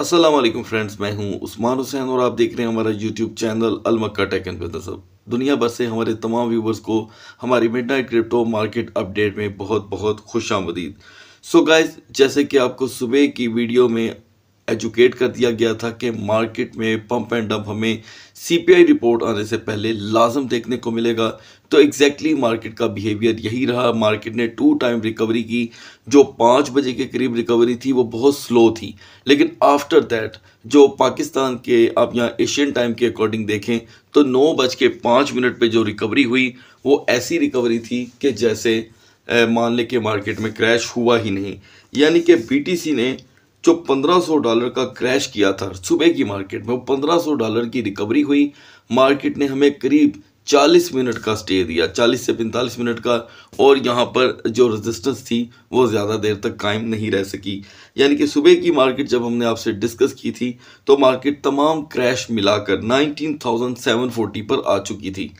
Aslam friends मैं हूं उस्मान हुसैन और आप देख रहे हैं हमारा YouTube channel Almakka tech and business अब दुनिया भर से हमारे तमाम व्यूवर्स को हमारी मिडनाइट क्रिप्टो मार्केट अपडेट में बहुत बहुत खुश आमदीद सो गाइज जैसे कि आपको सुबह की वीडियो में एजुकेट कर दिया गया था कि मार्केट में पंप एंड डंप हमें सीपीआई रिपोर्ट आने से पहले लाजम देखने को मिलेगा तो एग्जैक्टली exactly मार्केट का बिहेवियर यही रहा मार्केट ने टू टाइम रिकवरी की जो पाँच बजे के करीब रिकवरी थी वो बहुत स्लो थी लेकिन आफ्टर दैट जो पाकिस्तान के आप यहाँ एशियन टाइम के अकॉर्डिंग देखें तो नौ बज के पाँच मिनट पर जो रिकवरी हुई वो ऐसी रिकवरी थी कि जैसे मान लें कि मार्केट में क्रैश हुआ ही नहीं यानी कि बी ने जो 1500 डॉलर का क्रैश किया था सुबह की मार्केट में वो 1500 डॉलर की रिकवरी हुई मार्केट ने हमें करीब 40 मिनट का स्टे दिया 40 से 45 मिनट का और यहाँ पर जो रेजिस्टेंस थी वो ज़्यादा देर तक कायम नहीं रह सकी यानी कि सुबह की मार्केट जब हमने आपसे डिस्कस की थी तो मार्केट तमाम क्रैश मिलाकर 19,740 पर आ चुकी थी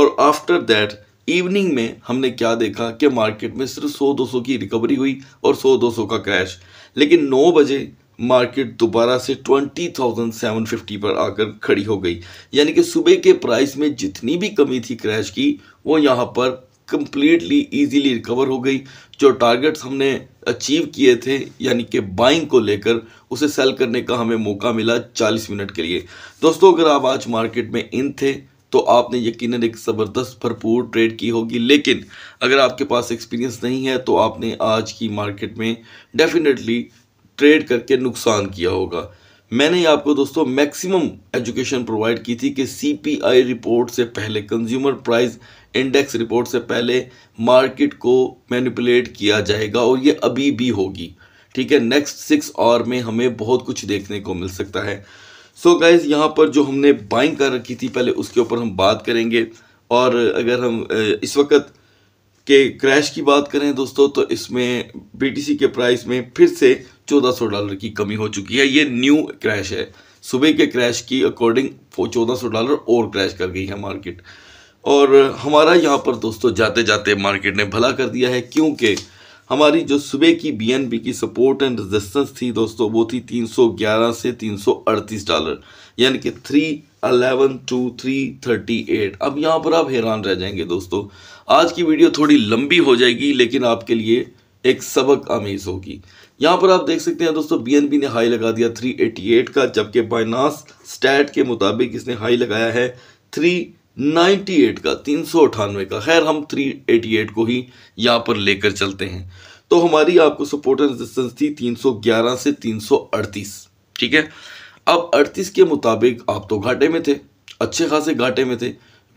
और आफ्टर दैट इवनिंग में हमने क्या देखा कि मार्केट में सिर्फ 100-200 की रिकवरी हुई और 100-200 का क्रैश लेकिन नौ बजे मार्केट दोबारा से 20,750 पर आकर खड़ी हो गई यानी कि सुबह के प्राइस में जितनी भी कमी थी क्रैश की वो यहाँ पर कम्प्लीटली ईजीली रिकवर हो गई जो टारगेट्स हमने अचीव किए थे यानी कि बाइंग को लेकर उसे सेल करने का हमें मौका मिला 40 मिनट के लिए दोस्तों अगर आप आज मार्केट में इन थे तो आपने यकीनन एक ज़बरदस्त भरपूर ट्रेड की होगी लेकिन अगर आपके पास एक्सपीरियंस नहीं है तो आपने आज की मार्केट में डेफिनेटली ट्रेड करके नुकसान किया होगा मैंने आपको दोस्तों मैक्सिमम एजुकेशन प्रोवाइड की थी कि सी रिपोर्ट से पहले कंज्यूमर प्राइस इंडेक्स रिपोर्ट से पहले मार्केट को मैनिपुलेट किया जाएगा और ये अभी भी होगी ठीक है नेक्स्ट सिक्स आवर में हमें बहुत कुछ देखने को मिल सकता है सो so गाइज़ यहाँ पर जो हमने बाइंग कर रखी थी पहले उसके ऊपर हम बात करेंगे और अगर हम इस वक्त के क्रैश की बात करें दोस्तों तो इसमें बीटीसी के प्राइस में फिर से 1400 डॉलर की कमी हो चुकी है ये न्यू क्रैश है सुबह के क्रैश की अकॉर्डिंग चौदह सौ डॉलर और क्रैश कर गई है मार्केट और हमारा यहाँ पर दोस्तों जाते जाते मार्केट ने भला कर दिया है क्योंकि हमारी जो सुबह की बीएनबी की सपोर्ट एंड रेजिस्टेंस थी दोस्तों वो थी 311 से 338 डॉलर यानी कि three eleven two three thirty eight अब यहाँ पर आप हैरान रह जाएंगे दोस्तों आज की वीडियो थोड़ी लंबी हो जाएगी लेकिन आपके लिए एक सबक आमीज़ होगी यहाँ पर आप देख सकते हैं दोस्तों बीएनबी ने हाई लगा दिया 388 का जबकि बाइनास स्टैट के मुताबिक इसने हाई लगाया है थ्री 98 का तीन का खैर हम 388 को ही यहाँ पर लेकर चलते हैं तो हमारी आपको सपोर्ट एंड रेजिस्टेंस थी 311 से 338 ठीक है अब 38 के मुताबिक आप तो घाटे में थे अच्छे खासे घाटे में थे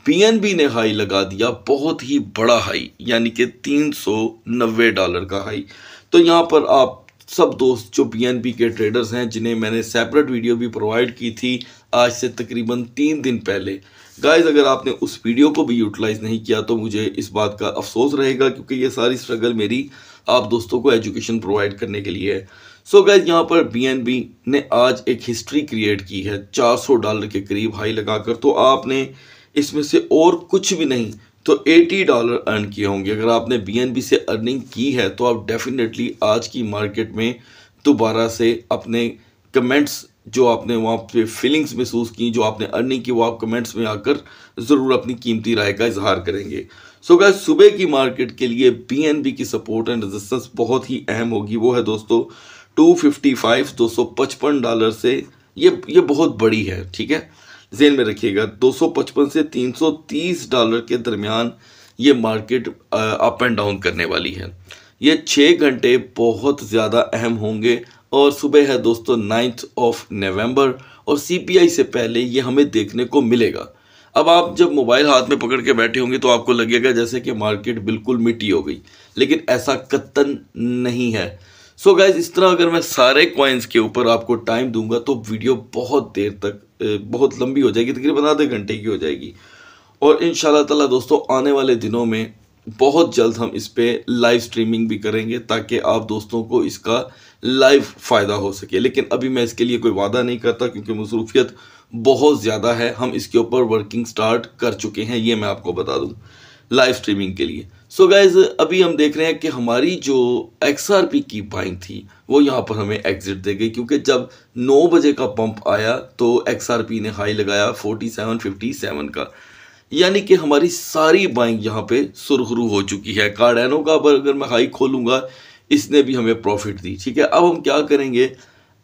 पीएनबी ने हाई लगा दिया बहुत ही बड़ा हाई यानी कि 390 डॉलर का हाई तो यहाँ पर आप सब दोस्त जो बी के ट्रेडर्स हैं जिन्हें मैंने सेपरेट वीडियो भी प्रोवाइड की थी आज से तकरीबन तीन दिन पहले गाइस अगर आपने उस वीडियो को भी यूटिलाइज़ नहीं किया तो मुझे इस बात का अफसोस रहेगा क्योंकि ये सारी स्ट्रगल मेरी आप दोस्तों को एजुकेशन प्रोवाइड करने के लिए है सो गाइज़ यहाँ पर बी ने आज एक हिस्ट्री क्रिएट की है 400 डॉलर के करीब हाई लगाकर तो आपने इसमें से और कुछ भी नहीं तो 80 डॉलर अर्न किए होंगे अगर आपने बी से अर्निंग की है तो आप डेफिनेटली आज की मार्केट में दोबारा से अपने कमेंट्स जो आपने वहाँ पे फीलिंग्स महसूस की जो आपने अर्निंग की वो आप कमेंट्स में आकर ज़रूर अपनी कीमती राय का इजहार करेंगे सो so, गाय सुबह की मार्केट के लिए बी की सपोर्ट एंड रजिस्टेंस बहुत ही अहम होगी वो है दोस्तों 255 255 डॉलर से ये ये बहुत बड़ी है ठीक है जेन में रखिएगा 255 से 330 डॉलर के दरमियान ये मार्केट अप एंड डाउन करने वाली है ये छः घंटे बहुत ज़्यादा अहम होंगे और सुबह है दोस्तों नाइन्थ ऑफ नवंबर और सीपीआई से पहले ये हमें देखने को मिलेगा अब आप जब मोबाइल हाथ में पकड़ के बैठे होंगे तो आपको लगेगा जैसे कि मार्केट बिल्कुल मिट्टी हो गई लेकिन ऐसा कत्तन नहीं है सो so गाइज इस तरह अगर मैं सारे कॉइन्स के ऊपर आपको टाइम दूंगा तो वीडियो बहुत देर तक बहुत लंबी हो जाएगी तकरीबन आधे घंटे की हो जाएगी और इन ताला दोस्तों आने वाले दिनों में बहुत जल्द हम इस पर लाइव स्ट्रीमिंग भी करेंगे ताकि आप दोस्तों को इसका लाइव फ़ायदा हो सके लेकिन अभी मैं इसके लिए कोई वादा नहीं करता क्योंकि मसरूफियत बहुत ज़्यादा है हम इसके ऊपर वर्किंग स्टार्ट कर चुके हैं ये मैं आपको बता दूँ लाइव स्ट्रीमिंग के लिए सो so गाइज अभी हम देख रहे हैं कि हमारी जो एक्स आर पी की बाइंग थी वो यहाँ पर हमें एग्जिट दे गई क्योंकि जब 9 बजे का पंप आया तो एक्स आर पी ने हाई लगाया 4757 का यानी कि हमारी सारी बाइंग यहाँ पे सुरखरू हो चुकी है कार्डेनो का अगर मैं हाई खोलूँगा इसने भी हमें प्रॉफिट दी ठीक है अब हम क्या करेंगे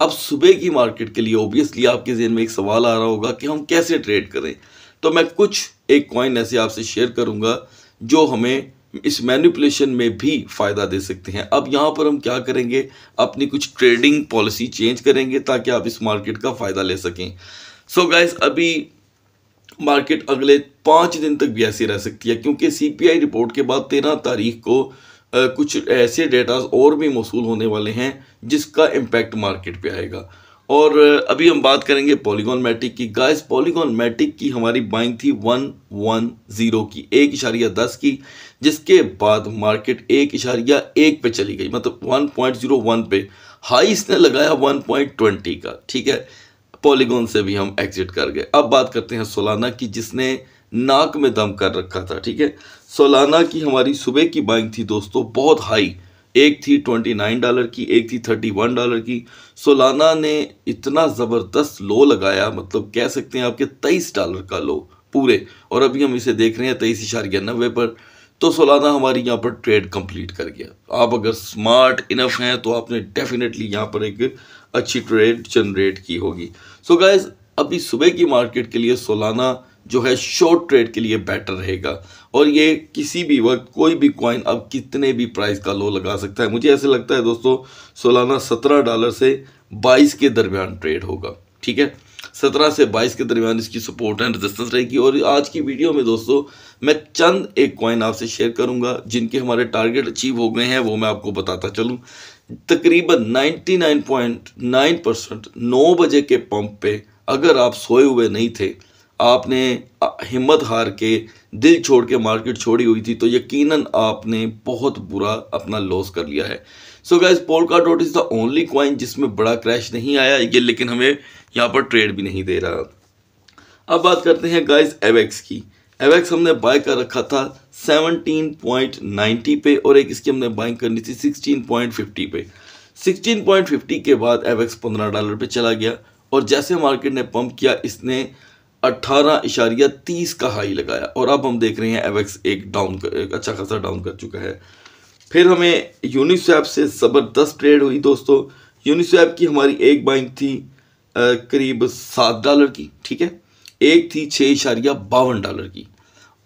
अब सुबह की मार्केट के लिए ओबियसली आपके जहन में एक सवाल आ रहा होगा कि हम कैसे ट्रेड करें तो मैं कुछ एक कॉइन ऐसे आपसे शेयर करूंगा जो हमें इस मैनिपुलेशन में भी फ़ायदा दे सकते हैं अब यहाँ पर हम क्या करेंगे अपनी कुछ ट्रेडिंग पॉलिसी चेंज करेंगे ताकि आप इस मार्केट का फ़ायदा ले सकें सो so गाइस अभी मार्केट अगले पाँच दिन तक भी ऐसी रह सकती है क्योंकि सीपीआई रिपोर्ट के बाद तेरह तारीख को कुछ ऐसे डेटास और भी मौसू होने वाले हैं जिसका इम्पैक्ट मार्केट पे आएगा और अभी हम बात करेंगे पॉलीगॉन मैटिक की गाइस पॉलीगॉन मैटिक की हमारी बाइंग थी वन वन ज़ीरो की एक इशारिया दस की जिसके बाद मार्केट एक इशारिया एक पे चली गई मतलब वन पॉइंट जीरो वन पे हाई इसने लगाया वन पॉइंट ट्वेंटी का ठीक है पॉलीगॉन से भी हम एग्जिट कर गए अब बात करते हैं सोलाना की जिसने नाक में दम कर रखा था ठीक है सोलाना की हमारी सुबह की बाइंग थी दोस्तों बहुत हाई एक थी ट्वेंटी नाइन डॉलर की एक थी थर्टी वन डॉलर की सोलाना ने इतना ज़बरदस्त लो लगाया मतलब कह सकते हैं आपके तेईस डॉलर का लो पूरे और अभी हम इसे देख रहे हैं तेईस इशारिया नब्बे पर तो सोलाना हमारी यहाँ पर ट्रेड कंप्लीट कर गया आप अगर स्मार्ट इनफ हैं तो आपने डेफिनेटली यहाँ पर एक अच्छी ट्रेड जनरेट की होगी सो so गाइज अभी सुबह की मार्केट के लिए सोलाना जो है शॉर्ट ट्रेड के लिए बेटर रहेगा और ये किसी भी वक्त कोई भी कॉइन अब कितने भी प्राइस का लो लगा सकता है मुझे ऐसे लगता है दोस्तों सोलाना सत्रह डॉलर से बाईस के दरमियान ट्रेड होगा ठीक है सत्रह से बाईस के दरमियान इसकी सपोर्ट एंड रजिस्टेंस रहेगी और आज की वीडियो में दोस्तों मैं चंद एक कॉइन आपसे शेयर करूंगा जिनके हमारे टारगेट अचीव हो गए हैं वो मैं आपको बताता चलूँ तकरीबन नाइन परसेंट नौ बजे के पंप पे अगर आप सोए हुए नहीं थे आपने हिम्मत हार के दिल छोड़ के मार्केट छोड़ी हुई थी तो यकीनन आपने बहुत बुरा अपना लॉस कर लिया है so guys Polkadot is the only coin जिसमें बड़ा क्रैश नहीं आया ये लेकिन हमें यहाँ पर ट्रेड भी नहीं दे रहा अब बात करते हैं गाइज एवेक्स की एवेक्स हमने बाय कर रखा था 17.90 पे और एक इसकी हमने बाइंग करनी थी 16.50 पे 16.50 के बाद एवेक्स 15 डॉलर पे चला गया और जैसे मार्केट ने पंप किया इसने अट्ठारह इशारिया तीस का हाई लगाया और अब हम देख रहे हैं एवेक्स एक डाउन कर, एक अच्छा खासा डाउन कर चुका है फिर हमें यूनिस्वैप से ज़बरदस्त ट्रेड हुई दोस्तों यूनिस्वैप की हमारी एक बाइंग थी आ, करीब सात डॉलर की ठीक है एक थी छः इशारिया बावन डॉलर की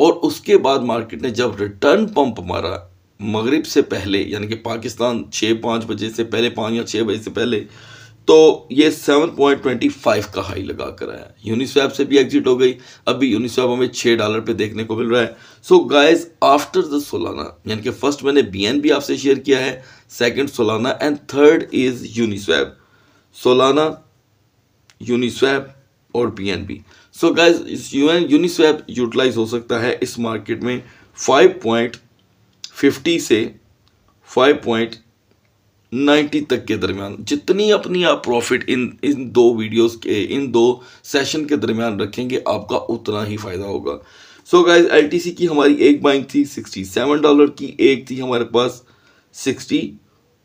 और उसके बाद मार्केट ने जब रिटर्न पंप मारा मगरिब से पहले यानी कि पाकिस्तान छः पाँच बजे से पहले पाँच या छः बजे से पहले तो ये 7.25 का हाई लगा कर आया यूनिस्वैप से भी एग्जिट हो गई अभी यूनिस्वैप हमें छः डॉलर पे देखने को मिल रहा है so guys after the Solana यानी कि फर्स्ट मैंने बीएनबी आपसे शेयर किया है second Solana and third is Uniswap Solana Uniswap और B so guys U N Uniswap utilise हो सकता है इस मार्केट में फिफ्टी से पॉइंट नाइन्टी तक के दरमियान जितनी अपनी आप प्रॉफिट इन इन दो वीडियोस के इन दो सेशन के दरमियान रखेंगे आपका उतना ही फ़ायदा होगा सो गाइज एल की हमारी एक बाइंग थी सिक्सटी सेवन डॉलर की एक थी हमारे पास सिक्सटी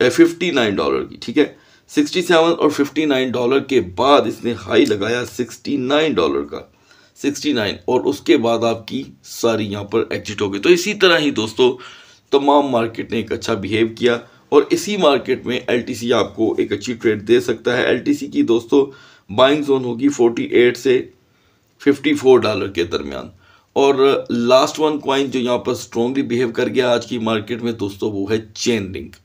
फिफ्टी नाइन डॉलर की ठीक है सिक्सटी सेवन और फिफ्टी नाइन डॉलर के बाद इसने हाई लगाया सिक्सटी नाइन डॉलर का सिक्सटी नाइन और उसके बाद आपकी सारी यहाँ पर एग्जिट हो गई तो इसी तरह ही दोस्तों तमाम मार्केट ने एक अच्छा बिहेव किया और इसी मार्केट में एल आपको एक अच्छी ट्रेड दे सकता है एल की दोस्तों बाइंग जोन होगी 48 से 54 डॉलर के दरमियान और लास्ट वन क्वाइन जो यहाँ पर स्ट्रॉन्गली बिहेव कर गया आज की मार्केट में दोस्तों वो है चेन लिंक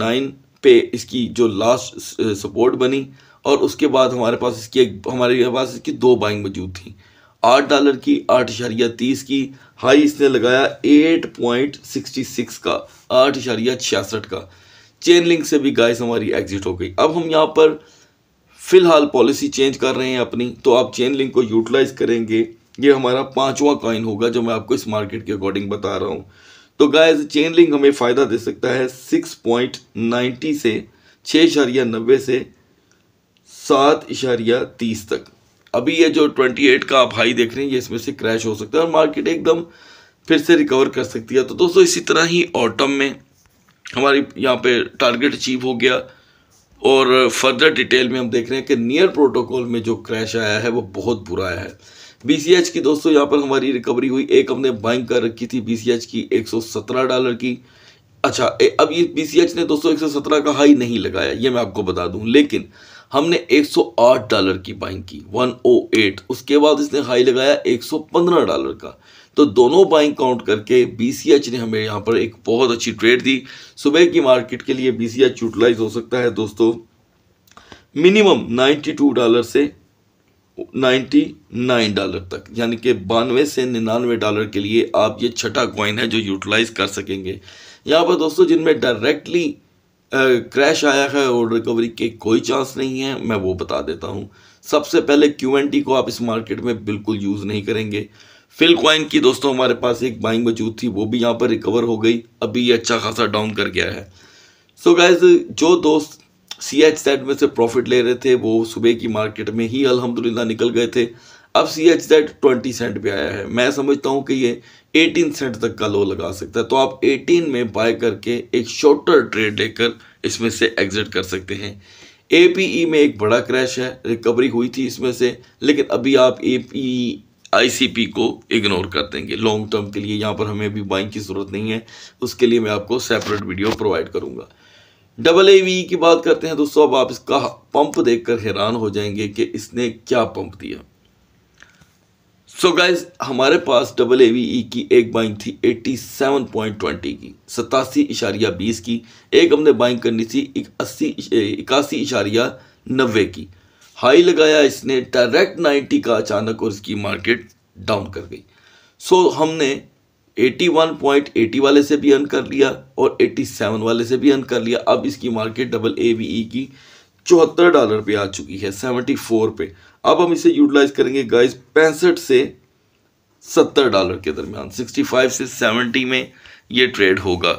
नाइन पे इसकी जो लास्ट सपोर्ट uh, बनी और उसके बाद हमारे पास इसकी एक हमारे पास इसकी दो बाइंग मौजूद थी आठ डॉलर की आठ इशारिया तीस की हाई इसने लगाया एट पॉइंट सिक्सटी सिक्स का आठ इशारिया छियासठ का चेन लिंक से भी गाइस हमारी एग्जिट हो गई अब हम यहाँ पर फ़िलहाल पॉलिसी चेंज कर रहे हैं अपनी तो आप चेन लिंक को यूटिलाइज़ करेंगे ये हमारा पाँचवा कॉइन होगा जो मैं आपको इस मार्केट के अकॉर्डिंग बता रहा हूँ तो गाइस चेन लिंक हमें फ़ायदा दे सकता है सिक्स पॉइंट नाइन्टी से छः इशारिया नब्बे से सात इशारिया तीस तक अभी ये जो 28 का आप हाई देख रहे हैं ये इसमें से क्रैश हो सकता है और मार्केट एकदम फिर से रिकवर कर सकती है तो दोस्तों इसी तरह ही ऑटम में हमारी यहाँ पे टारगेट अचीव हो गया और फर्दर डिटेल में हम देख रहे हैं कि नियर प्रोटोकॉल में जो क्रैश आया है वो बहुत बुरा आया है बी की दोस्तों यहाँ पर हमारी रिकवरी हुई एक हमने बाइंग कर रखी थी बी की एक डॉलर की अच्छा ए, अब ये बी ने दोस्तों एक का हाई नहीं लगाया ये मैं आपको बता दूं लेकिन हमने 108 डॉलर की बाइंग की 108 उसके बाद इसने हाई लगाया 115 डॉलर का तो दोनों बाइंग काउंट करके बी ने हमें यहाँ पर एक बहुत अच्छी ट्रेड दी सुबह की मार्केट के लिए बी यूटिलाइज हो सकता है दोस्तों मिनिमम 92 डॉलर से 99 डॉलर तक यानी कि बानवे से निन्यानवे डॉलर के लिए आप ये छठा कॉइन है जो यूटिलाइज कर सकेंगे यहाँ पर दोस्तों जिनमें डायरेक्टली क्रैश आया है और रिकवरी के कोई चांस नहीं है मैं वो बता देता हूँ सबसे पहले क्यू एन टी को आप इस मार्केट में बिल्कुल यूज़ नहीं करेंगे फिल क्वाइन की दोस्तों हमारे पास एक बाइंग मौजूद थी वो भी यहाँ पर रिकवर हो गई अभी ये अच्छा खासा डाउन कर गया है सो so गैज जो दोस्त सी एच सेट में से प्रॉफिट ले रहे थे वो सुबह की मार्केट में ही अलहमदिल्ला निकल गए थे अब C H set twenty cent पर आया है मैं समझता हूँ कि ये 18 सेट तक का लो लगा सकता है तो आप 18 में बाय करके एक शॉर्टर ट्रेड लेकर इसमें से एग्जिट कर सकते हैं ए e में एक बड़ा क्रैश है रिकवरी हुई थी इसमें से लेकिन अभी आप ए पी e, को इग्नोर कर देंगे लॉन्ग टर्म के लिए यहाँ पर हमें अभी बाइंग की ज़रूरत नहीं है उसके लिए मैं आपको सेपरेट वीडियो प्रोवाइड करूँगा डबल ए वी की बात करते हैं दोस्तों अब आप इसका पंप देखकर हैरान हो जाएंगे कि इसने क्या पंप दिया सो so गाइज हमारे पास डबल ए वी ई की एक बाइंग थी 87.20 की सतासी इशारिया बीस की एक हमने बाइंग करनी थी अस्सी इक्यासी इशारिया नब्बे की हाई लगाया इसने डायरेक्ट 90 का अचानक और इसकी मार्केट डाउन कर गई सो so, हमने 81.80 वाले से भी अर्न कर लिया और 87 वाले से भी अर्न कर लिया अब इसकी market double A V E की चौहत्तर डॉलर पे आ चुकी है सेवेंटी फोर पे अब हम इसे यूटिलाइज करेंगे गाइस पैंसठ से सत्तर डॉलर के दरमियान सिक्सटी फाइव से सेवेंटी में ये ट्रेड होगा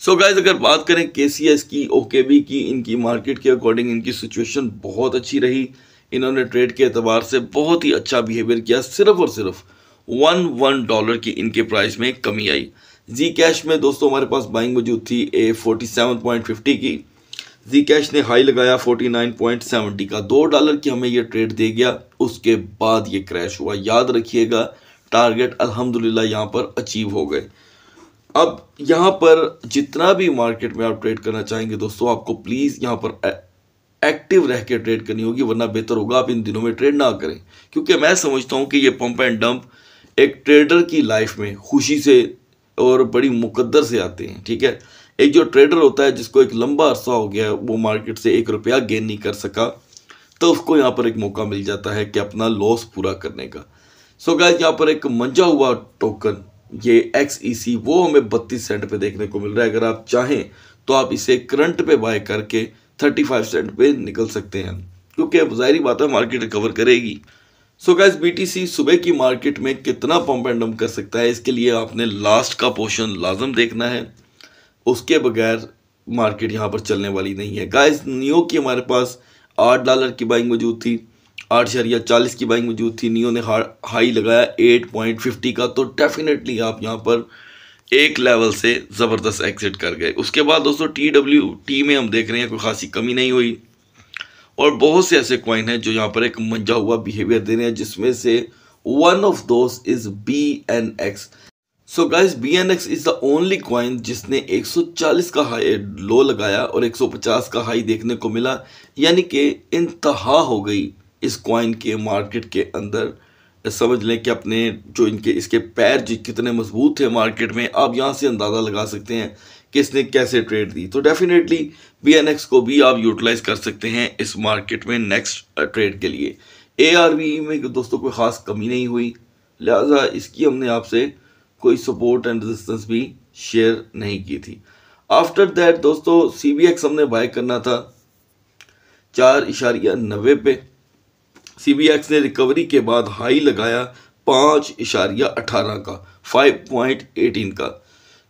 सो so गाइस अगर बात करें के सी एस की ओके की इनकी मार्केट के अकॉर्डिंग इनकी सिचुएशन बहुत अच्छी रही इन्होंने ट्रेड के अतबार से बहुत ही अच्छा बिहेवियर किया सिर्फ और सिर्फ वन वन डॉलर की इनके प्राइस में कमी आई जी कैश में दोस्तों हमारे पास बाइंग मौजूद थी A forty seven point fifty की जी कैश ने हाई लगाया 49.70 का दो डॉलर की हमें ये ट्रेड दे गया उसके बाद ये क्रैश हुआ याद रखिएगा टारगेट अल्हम्दुलिल्लाह यहाँ पर अचीव हो गए अब यहाँ पर जितना भी मार्केट में आप ट्रेड करना चाहेंगे दोस्तों आपको प्लीज़ यहाँ पर एक्टिव रह के ट्रेड करनी होगी वरना बेहतर होगा आप इन दिनों में ट्रेड ना करें क्योंकि मैं समझता हूँ कि ये पंप एंड डंप एक ट्रेडर की लाइफ में खुशी से और बड़ी मुकद्दर से आते हैं ठीक है एक जो ट्रेडर होता है जिसको एक लंबा अरसा हो गया वो मार्केट से एक रुपया गेन नहीं कर सका तो उसको यहाँ पर एक मौका मिल जाता है कि अपना लॉस पूरा करने का सो गाय यहाँ पर एक मंजा हुआ टोकन ये एक्स ई सी वो हमें बत्तीस सेंट पे देखने को मिल रहा है अगर आप चाहें तो आप इसे करंट पे बाय करके थर्टी फाइव सेंट पे निकल सकते हैं क्योंकि अब जाहिर बात है मार्केट रिकवर करेगी सो गैस सी सुबह की मार्केट में कितना पम्प एंड डम कर सकता है इसके लिए आपने लास्ट का पोर्शन लाजम देखना है उसके बगैर मार्केट यहाँ पर चलने वाली नहीं है गाइस नियो की हमारे पास आठ डॉलर की बाइंग मौजूद थी आठ शरिया चालीस की बाइंग मौजूद थी नियो ने हाई लगाया एट पॉइंट फिफ्टी का तो डेफिनेटली आप यहाँ पर एक लेवल से ज़बरदस्त एग्जिट कर गए उसके बाद दोस्तों टी डब्ल्यू टी में हम देख रहे हैं कोई खासी कमी नहीं हुई और बहुत से ऐसे कॉइन हैं जो यहाँ पर एक मंजा हुआ बिहेवियर दे रहे हैं जिसमें से one of those is B N X so guys B N X is the only coin जिसने 140 का हाई लो लगाया और 150 का हाई देखने को मिला यानी कि इंतहा हो गई इस कॉइन के मार्केट के अंदर समझ लें कि अपने जो इनके इसके पैर जी कितने मजबूत थे मार्केट में आप यहाँ से अंदाज़ा लगा सकते हैं कि इसने कैसे ट्रेड दी तो डेफिनेटली बी एन एक्स को भी आप यूटिलाइज़ कर सकते हैं इस मार्केट में नेक्स्ट ट्रेड के लिए ए आर वी में दोस्तों कोई ख़ास कमी नहीं हुई लिहाजा इसकी हमने आपसे कोई सपोर्ट एंड रेजिस्टेंस भी शेयर नहीं की थी आफ्टर दैट दोस्तों सी बी एक्स हमने बाय करना था चार इशारिया नब्बे पे सी बी एक्स ने रिकवरी के बाद हाई लगाया पाँच इशारिया अठारह का फाइव पॉइंट एटीन का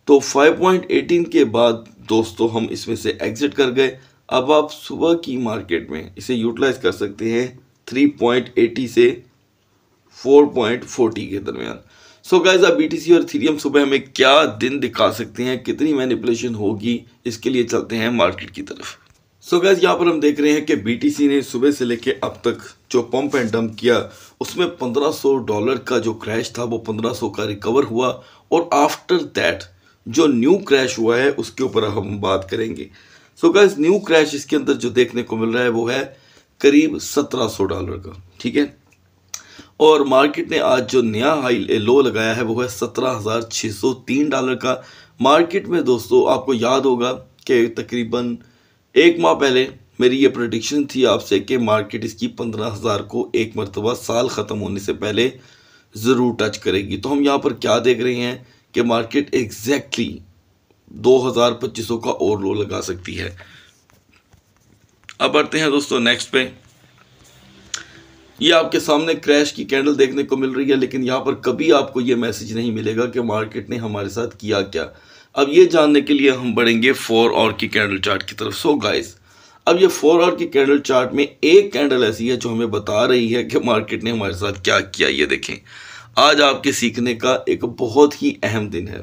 तो फाइव पॉइंट एटीन के बाद दोस्तों हम इसमें से एग्जिट कर गए अब आप सुबह की मार्केट में इसे यूटिलाइज कर सकते हैं थ्री पॉइंट एटी से फोर पॉइंट फोर्टी के दरमियान सो गाइज आप बी और थीरियम सुबह हमें क्या दिन दिखा सकते हैं कितनी मैनिपुलेशन होगी इसके लिए चलते हैं मार्केट की तरफ सो so गैस यहाँ पर हम देख रहे हैं कि बीटीसी ने सुबह से लेकर अब तक जो पंप एंड डंप किया उसमें 1500 डॉलर का जो क्रैश था वो 1500 का रिकवर हुआ और आफ्टर दैट जो न्यू क्रैश हुआ है उसके ऊपर हम बात करेंगे सो गैस न्यू क्रैश इसके अंदर जो देखने को मिल रहा है वो है करीब 1700 डॉलर का ठीक है और मार्केट ने आज जो नया हाई लो लगाया है वो है सत्रह हज़ार छः सौ तीन डॉलर का मार्केट में दोस्तों आपको याद होगा कि तकरीबन एक माह पहले मेरी ये प्रडिक्शन थी आपसे कि मार्केट इसकी पंद्रह हज़ार को एक मरतबा साल ख़त्म होने से पहले ज़रूर टच करेगी तो हम यहाँ पर क्या देख रहे हैं कि मार्केट एग्जैक्टली दो हज़ार पच्चीस का और लो लगा सकती है अब बढ़ते हैं दोस्तों नेक्स्ट पे ये आपके सामने क्रैश की कैंडल देखने को मिल रही है लेकिन यहाँ पर कभी आपको ये मैसेज नहीं मिलेगा कि मार्केट ने हमारे साथ किया क्या अब ये जानने के लिए हम बढ़ेंगे फोर और की कैंडल चार्ट की तरफ सो गाइस अब ये फोर और की कैंडल चार्ट में एक कैंडल ऐसी है जो हमें बता रही है कि मार्केट ने हमारे साथ क्या किया ये देखें आज आपके सीखने का एक बहुत ही अहम दिन है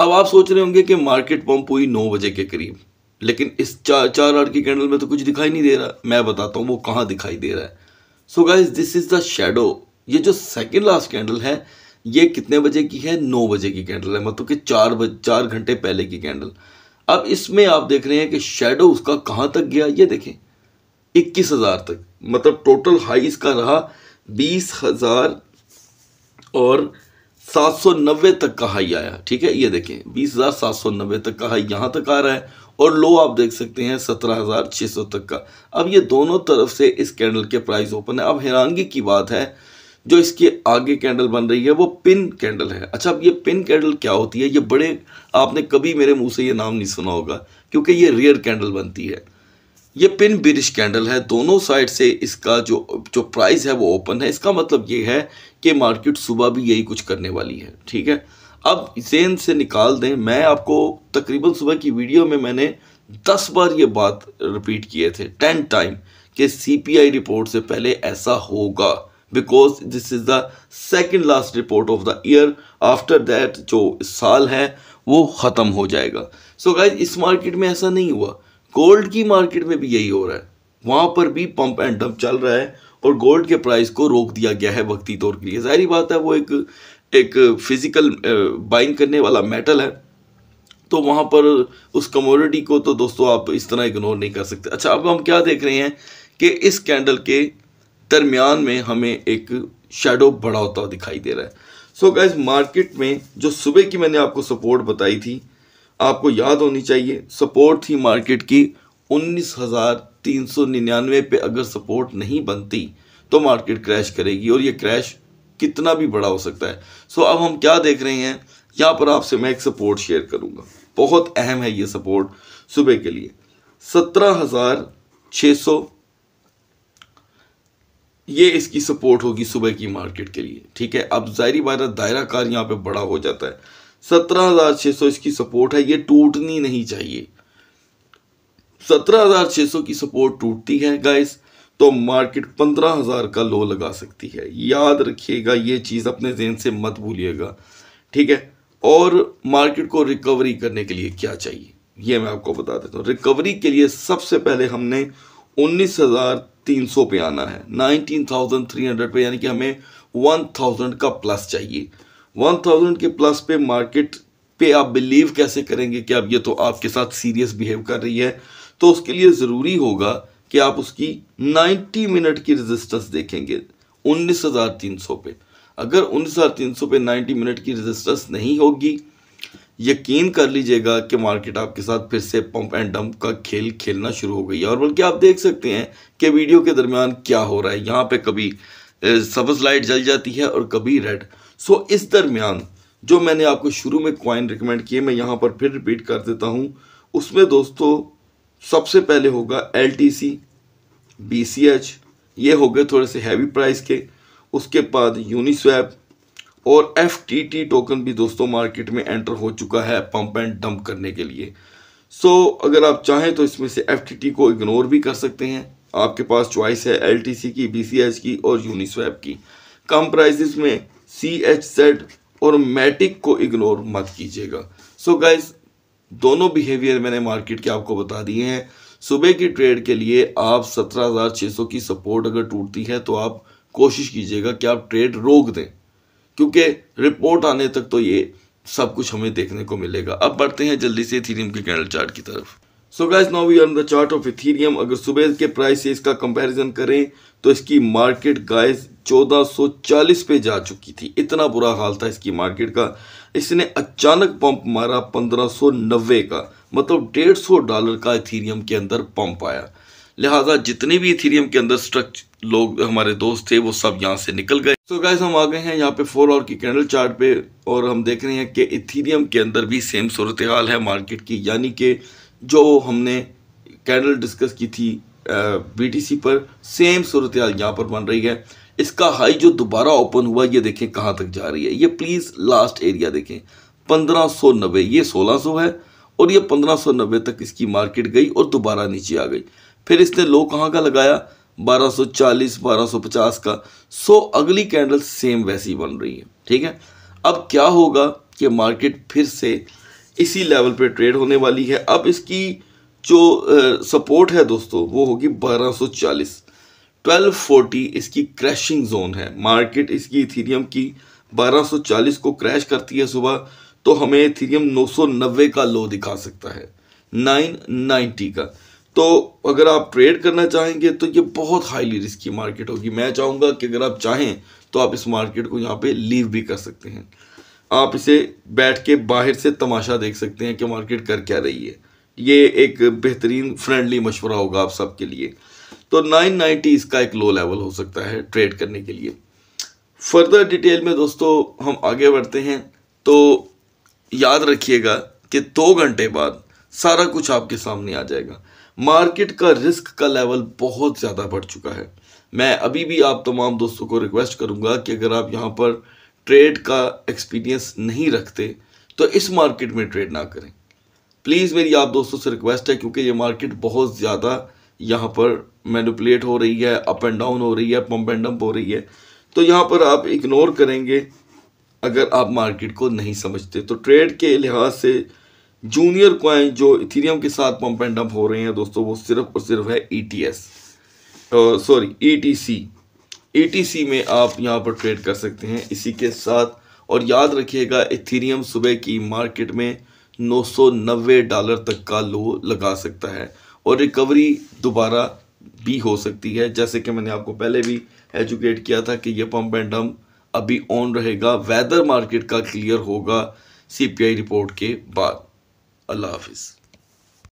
अब आप सोच रहे होंगे कि मार्केट पंप हुई नौ बजे के करीब लेकिन इस चार चार आर की कैंडल में तो कुछ दिखाई नहीं दे रहा मैं बताता हूँ वो कहाँ दिखाई दे रहा है so guys this is the shadow ये जो सेकेंड लास्ट कैंडल है ये कितने बजे की है नौ बजे की कैंडल है मतलब कि चार बज चार घंटे पहले की कैंडल अब इसमें आप देख रहे हैं कि शेडो उसका कहाँ तक गया ये देखें इक्कीस हज़ार तक मतलब टोटल हाई इसका रहा बीस हज़ार और सात सौ नब्बे तक का हाई आया ठीक है ये देखें बीस हज़ार सात सौ नब्बे तक का हाई यहाँ तक आ रहा है और लो आप देख सकते हैं सत्रह हज़ार छः सौ तक का अब ये दोनों तरफ से इस कैंडल के प्राइस ओपन है अब हैरानगी की बात है जो इसके आगे कैंडल बन रही है वो पिन कैंडल है अच्छा अब ये पिन कैंडल क्या होती है ये बड़े आपने कभी मेरे मुंह से ये नाम नहीं सुना होगा क्योंकि ये रेयर कैंडल बनती है ये पिन बिरिश कैंडल है दोनों साइड से इसका जो जो प्राइस है वो ओपन है इसका मतलब ये है कि मार्केट सुबह भी यही कुछ करने वाली है ठीक है अब जेन से निकाल दें मैं आपको तकरीबन सुबह की वीडियो में मैंने दस बार ये बात रिपीट किए थे टेन टाइम कि सीपीआई रिपोर्ट से पहले ऐसा होगा because this is the second last report of the year after that जो साल है वो ख़त्म हो जाएगा सो so गाइज इस मार्केट में ऐसा नहीं हुआ गोल्ड की मार्केट में भी यही हो रहा है वहाँ पर भी पंप एंड डंप चल रहा है और गोल्ड के प्राइस को रोक दिया गया है वक्ती तौर के लिए जाहरी बात है वो एक एक फिज़िकल बाइंग करने वाला मेटल है तो वहाँ पर उस कमोडिटी को तो दोस्तों आप इस तरह इग्नोर नहीं कर सकते अच्छा अब हम क्या देख रहे हैं कि इस कैंडल के दरमियान में हमें एक शेडो बड़ा होता दिखाई दे रहा है सो so गाइज मार्केट में जो सुबह की मैंने आपको सपोर्ट बताई थी आपको याद होनी चाहिए सपोर्ट थी मार्केट की उन्नीस हज़ार तीन सौ निन्यानवे पे अगर सपोर्ट नहीं बनती तो मार्केट क्रैश करेगी और ये क्रैश कितना भी बड़ा हो सकता है सो अब हम क्या देख रहे हैं यहाँ पर आपसे मैं एक सपोर्ट शेयर करूँगा बहुत अहम है ये सपोर्ट सुबह के लिए सत्रह हज़ार छः सौ ये इसकी सपोर्ट होगी सुबह की मार्केट के लिए ठीक है अब जाहरी बारह दायरा कार यहाँ पे बड़ा हो जाता है सत्रह हज़ार छः सौ इसकी सपोर्ट है ये टूटनी नहीं चाहिए सत्रह हज़ार छः सौ की सपोर्ट टूटती है गाइस तो मार्केट पंद्रह हज़ार का लो लगा सकती है याद रखिएगा ये चीज़ अपने जहन से मत भूलिएगा ठीक है और मार्केट को रिकवरी करने के लिए क्या चाहिए ये मैं आपको बता देता हूँ रिकवरी के लिए सबसे पहले हमने उन्नीस हज़ार तीन सौ पे आना है नाइनटीन थाउजेंड थ्री हंड्रेड पे यानी कि हमें वन थाउजेंड का प्लस चाहिए वन थाउजेंड के प्लस पे मार्केट पे आप बिलीव कैसे करेंगे कि अब ये तो आपके साथ सीरियस बिहेव कर रही है तो उसके लिए ज़रूरी होगा कि आप उसकी 90 मिनट की रेजिस्टेंस देखेंगे 19,300 पे अगर 19,300 पे 90 मिनट की रेजिस्टेंस नहीं होगी यकीन कर लीजिएगा कि मार्केट आपके साथ फिर से पंप एंड डंप का खेल खेलना शुरू हो गई है और बल्कि आप देख सकते हैं कि वीडियो के दरमियान क्या हो रहा है यहाँ पे कभी सब्ज लाइट जल जाती है और कभी रेड सो इस दरमियान जो मैंने आपको शुरू में कॉइन रिकमेंड किए मैं यहाँ पर फिर रिपीट कर देता हूँ उसमें दोस्तों सबसे पहले होगा L T C B C H ये हो गए थोड़े से हैवी प्राइस के उसके बाद यूनिस्वैप और एफ टी टी टोकन भी दोस्तों मार्केट में एंटर हो चुका है पंप एंड डंप करने के लिए सो so, अगर आप चाहें तो इसमें से एफ टी टी को इग्नोर भी कर सकते हैं आपके पास चॉइस है एल टी सी की बी सी एच की और यूनिस्वैप की कम प्राइसेस में सी एच सेड और मैटिक को इग्नोर मत कीजिएगा सो so, गाइज दोनों बिहेवियर मैंने मार्केट के आपको बता दिए हैं सुबह की ट्रेड के लिए आप 17,600 की सपोर्ट अगर टूटती है तो आप कोशिश कीजिएगा कि आप ट्रेड रोक दें क्योंकि रिपोर्ट आने तक तो ये सब कुछ हमें देखने को मिलेगा अब बढ़ते हैं जल्दी से इथीरियम के कैंडल चार्ट की तरफ so guys now we on the chart of Ethereum अगर सुबह के प्राइस से इसका कंपैरिजन करें तो इसकी मार्केट गाइस 1440 पे जा चुकी थी इतना बुरा हाल था इसकी मार्केट का इसने अचानक पंप मारा 1590 का मतलब 150 डॉलर का इथीरियम के अंदर पंप आया लिहाजा जितने भी इथीरियम के अंदर स्ट्रक्चर लोग हमारे दोस्त थे वो सब यहाँ से निकल गए तो गाइस हम आ गए हैं यहाँ पे फोर और की कैंडल चार्ट पे और हम देख रहे हैं कि इथीरियम के अंदर भी सेम सूरत हाल है मार्केट की यानी कि जो हमने कैंडल डिस्कस की थी बीटीसी पर सेम सूरत यहाँ पर बन रही है इसका हाई जो दोबारा ओपन हुआ ये देखें कहाँ तक जा रही है ये प्लीज़ लास्ट एरिया देखें पंद्रह सौ नब्बे ये सोलह सौ है और ये पंद्रह सौ नब्बे तक इसकी मार्केट गई और दोबारा नीचे आ गई फिर इसने लो कहाँ का लगाया 1240 1250 का सो अगली कैंडल सेम वैसी बन रही है ठीक है अब क्या होगा कि मार्केट फिर से इसी लेवल पे ट्रेड होने वाली है अब इसकी जो सपोर्ट है दोस्तों वो होगी 1240 1240 इसकी क्रैशिंग जोन है मार्केट इसकी इथीरियम की 1240 को क्रैश करती है सुबह तो हमें इथीरियम 990 का लो दिखा सकता है 990 का तो अगर आप ट्रेड करना चाहेंगे तो ये बहुत हाईली रिस्की मार्केट होगी मैं चाहूँगा कि अगर आप चाहें तो आप इस मार्केट को यहाँ पे लीव भी कर सकते हैं आप इसे बैठ के बाहर से तमाशा देख सकते हैं कि मार्केट कर क्या रही है ये एक बेहतरीन फ्रेंडली मशवरा होगा आप सब के लिए तो 990 इसका एक लो लेवल हो सकता है ट्रेड करने के लिए फर्दर डिटेल में दोस्तों हम आगे बढ़ते हैं तो याद रखिएगा कि दो घंटे बाद सारा कुछ आपके सामने आ जाएगा मार्केट का रिस्क का लेवल बहुत ज़्यादा बढ़ चुका है मैं अभी भी आप तमाम दोस्तों को रिक्वेस्ट करूँगा कि अगर आप यहाँ पर ट्रेड का एक्सपीरियंस नहीं रखते तो इस मार्केट में ट्रेड ना करें प्लीज़ मेरी आप दोस्तों से रिक्वेस्ट है क्योंकि ये मार्केट बहुत ज़्यादा यहाँ पर मैनिपुलेट हो रही है अप एंड डाउन हो रही है पम्प एंड डम्प हो रही है तो यहाँ पर आप इग्नोर करेंगे अगर आप मार्केट को नहीं समझते तो ट्रेड के लिहाज से जूनियर क्वाइन जो इथीरियम के साथ पम्प एंड डम्प हो रहे हैं दोस्तों वो सिर्फ और सिर्फ है E T S sorry E T C E T C में आप यहाँ पर ट्रेड कर सकते हैं इसी के साथ और याद रखिएगा इथीरियम सुबह की मार्केट में 990 डॉलर तक का लो लगा सकता है और रिकवरी दोबारा भी हो सकती है जैसे कि मैंने आपको पहले भी एजुकेट किया था कि ये पम्प एंड डम अभी ऑन रहेगा वेदर मार्केट का क्लियर होगा सीपीआई रिपोर्ट के बाद अल्लाह हाफिज़